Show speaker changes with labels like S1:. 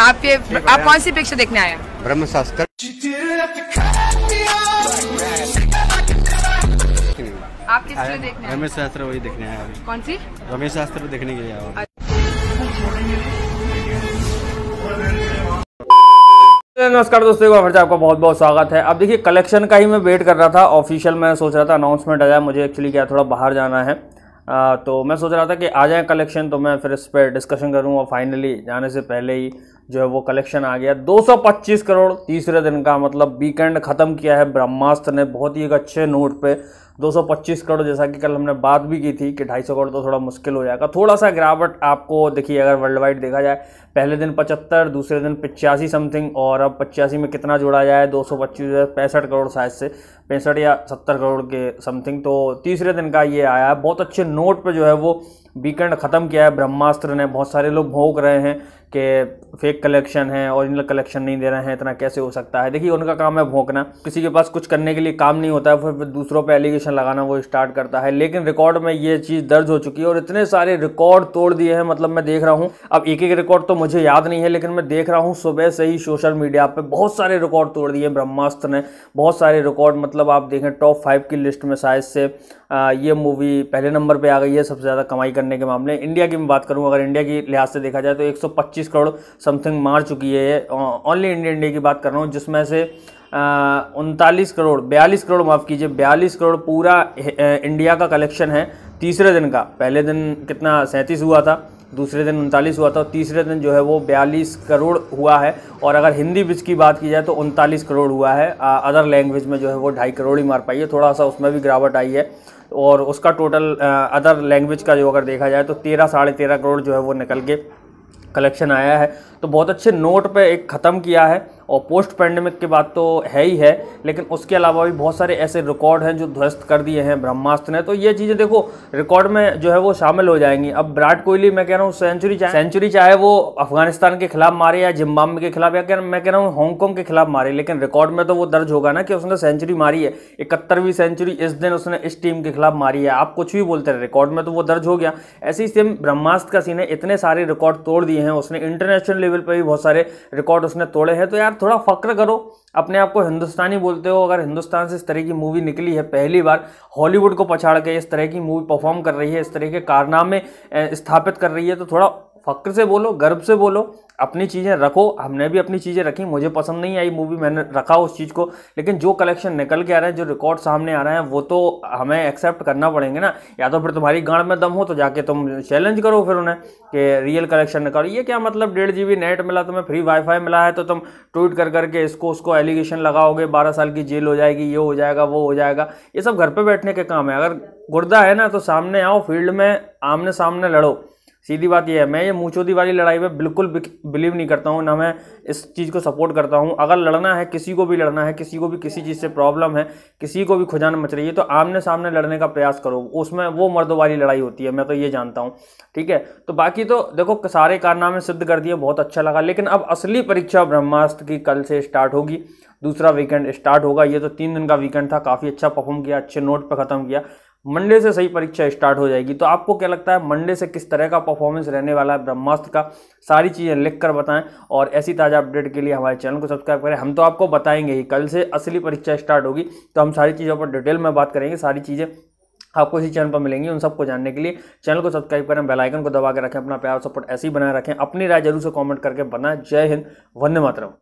S1: आप ये आप कौन सी पिक्चर देखने आए ब्रह्म शास्त्र आप किस लिए देखने रमेश शास्त्र वही देखने आया कौन सी रमेश शास्त्र देखने के लिए आया नमस्कार दोस्तों एक आपका बहुत बहुत स्वागत है अब देखिए कलेक्शन का ही मैं वेट कर रहा था ऑफिशियल मैं सोच रहा था अनाउंसमेंट आ जाए मुझे एक्चुअली क्या थोड़ा बाहर जाना है आ, तो मैं सोच रहा था कि आ जाए कलेक्शन तो मैं फिर इस पर डिस्कशन करूँ और फाइनली जाने से पहले ही जो है वो कलेक्शन आ गया 225 करोड़ तीसरे दिन का मतलब वीकेंड ख़त्म किया है ब्रह्मास्त्र ने बहुत ही एक अच्छे नोट पे 225 करोड़ जैसा कि कल हमने बात भी की थी कि 250 करोड़ तो थोड़ा मुश्किल हो जाएगा थोड़ा सा गिरावट आपको देखिए अगर वर्ल्ड वाइड देखा जाए पहले दिन 75 दूसरे दिन पचासी समथिंग और अब पचासी में कितना जोड़ा जाए दो सौ पैंसठ करोड़ शायद से पैंसठ या सत्तर करोड़ के समथिंग तो तीसरे दिन का ये आया बहुत अच्छे नोट पर जो है वो वीकेंड ख़त्म किया है ब्रह्मास्त्र ने बहुत सारे लोग भोंक रहे हैं कि फेक कलेक्शन है ओरिजिनल कलेक्शन नहीं दे रहे हैं इतना कैसे हो सकता है देखिए उनका काम है भोंकना किसी के पास कुछ करने के लिए काम नहीं होता है फिर दूसरों पे एलिगेशन लगाना वो स्टार्ट करता है लेकिन रिकॉर्ड में ये चीज़ दर्ज हो चुकी है और इतने सारे रिकॉर्ड तोड़ दिए हैं मतलब मैं देख रहा हूँ अब एक एक रिकॉर्ड तो मुझे याद नहीं है लेकिन मैं देख रहा हूँ सुबह से ही सोशल मीडिया पर बहुत सारे रिकॉर्ड तोड़ दिए ब्रह्मास्त्र ने बहुत सारे रिकॉर्ड मतलब आप देखें टॉप फाइव की लिस्ट में शायद से ये मूवी पहले नंबर पर आ गई है सबसे ज़्यादा कमाई करने के मामले इंडिया की मैं बात करूँ अगर इंडिया की लिहाज से देखा जाए तो 125 करोड़ समथिंग मार चुकी है ओनली इंडिया इंडिया की बात कर रहा हूँ जिसमें से उनतालीस करोड़ बयालीस करोड़ माफ़ कीजिए बयालीस करोड़ पूरा इंडिया का कलेक्शन है तीसरे दिन का पहले दिन कितना सैंतीस हुआ था दूसरे दिन उनतालीस हुआ था और तीसरे दिन जो है वो बयालीस करोड़ हुआ है और अगर हिंदी बिच की बात की जाए तो उनतालीस करोड़ हुआ है अदर लैंग्वेज में जो है वो ढाई करोड़ ही मार पाई है थोड़ा सा उसमें भी गिरावट आई है और उसका टोटल अदर लैंग्वेज का जो अगर देखा जाए तो तेरह साढ़े तेरह करोड़ जो है वो निकल के कलेक्शन आया है तो बहुत अच्छे नोट पे एक ख़त्म किया है और पोस्ट पैंडमिक की बात तो है ही है लेकिन उसके अलावा भी बहुत सारे ऐसे रिकॉर्ड हैं जो ध्वस्त कर दिए हैं ब्रह्मास्त्र ने तो ये चीज़ें देखो रिकॉर्ड में जो है वो शामिल हो जाएंगी अब विराट कोहली मैं कह रहा हूँ सेंचुरी चाहे सेंचुरी चाहे वो अफगानिस्तान के खिलाफ मारे या जिम्बाब्वे के खिलाफ या मैं कह रहा हूँ हांगकॉन्ग के खिलाफ मारे लेकिन रिकॉर्ड में तो वो दर्ज होगा ना कि उसने सेंचुरी मारी है इकहत्तरवीं सेंचुरी इस दिन उसने इस टीम के खिलाफ मारी है आप कुछ भी बोलते रहे रिकॉर्ड में तो वो दर्ज हो गया ऐसे ही सेम ब्रह्मास्त्र का सीन है इतने सारे रिकॉर्ड तोड़ दिए हैं उसने इंटरनेशनल लेवल पर भी बहुत सारे रिकॉर्ड उसने तोड़े हैं तो यार यार थोड़ा फ़क्र करो अपने आप को हिंदुस्तानी बोलते हो अगर हिंदुस्तान से इस तरह की मूवी निकली है पहली बार हॉलीवुड को पछाड़ के इस तरह की मूवी परफॉर्म कर रही है इस तरह के कारनामे स्थापित कर रही है तो थोड़ा फक्र से बोलो गर्व से बोलो अपनी चीज़ें रखो हमने भी अपनी चीज़ें रखी मुझे पसंद नहीं आई मूवी मैंने रखा उस चीज़ को लेकिन जो कलेक्शन निकल के आ रहे हैं जो रिकॉर्ड सामने आ रहे हैं वो तो हमें एक्सेप्ट करना पड़ेंगे ना या तो फिर तुम्हारी गाड़ में दम हो तो जाके तुम चैलेंज करो फिर उन्हें कि रियल कलेक्शन निकालो ये क्या मतलब डेढ़ जी नेट मिला तुम्हें फ्री वाईफाई मिला है तो तुम ट्वीट कर करके इसको उसको एलिगेशन लगाओगे बारह साल की जेल हो जाएगी ये हो जाएगा वो हो जाएगा ये सब घर पर बैठने के काम है अगर गुर्दा है ना तो सामने आओ फील्ड में आमने सामने लड़ो सीधी बात यह है मैं ये मुँहचोदी वाली लड़ाई में बिल्कुल बिलीव नहीं करता हूँ ना मैं इस चीज़ को सपोर्ट करता हूँ अगर लड़ना है किसी को भी लड़ना है किसी को भी किसी चीज़ से प्रॉब्लम है किसी को भी खुजान मच रही है तो आमने सामने लड़ने का प्रयास करो उसमें वो मर्दों वाली लड़ाई होती है मैं तो ये जानता हूँ ठीक है तो बाकी तो देखो सारे कारनामे सिद्ध कर दिए बहुत अच्छा लगा लेकिन अब असली परीक्षा ब्रह्मास्त्र की कल से स्टार्ट होगी दूसरा वीकेंड स्टार्ट होगा ये तो तीन दिन का वीकेंड था काफ़ी अच्छा परफॉर्म किया अच्छे नोट पर ख़त्म किया मंडे से सही परीक्षा स्टार्ट हो जाएगी तो आपको क्या लगता है मंडे से किस तरह का परफॉर्मेंस रहने वाला है ब्रह्मास्त्र का सारी चीज़ें लिख कर बताएं और ऐसी ताज़ा अपडेट के लिए हमारे चैनल को सब्सक्राइब करें हम तो आपको बताएंगे ही कल से असली परीक्षा स्टार्ट होगी तो हम सारी चीज़ों पर डिटेल में बात करेंगे सारी चीज़ें आपको इसी चैनल पर मिलेंगी उन सबको जानने के लिए चैनल को सब्सक्राइब करें बेल आइकन को दबा के रखें अपना प्यार सपोर्ट ऐसे ही बनाए रखें अपनी राय जरूर से कमेंट करके बनाएं जय हिंद वंदे मातरम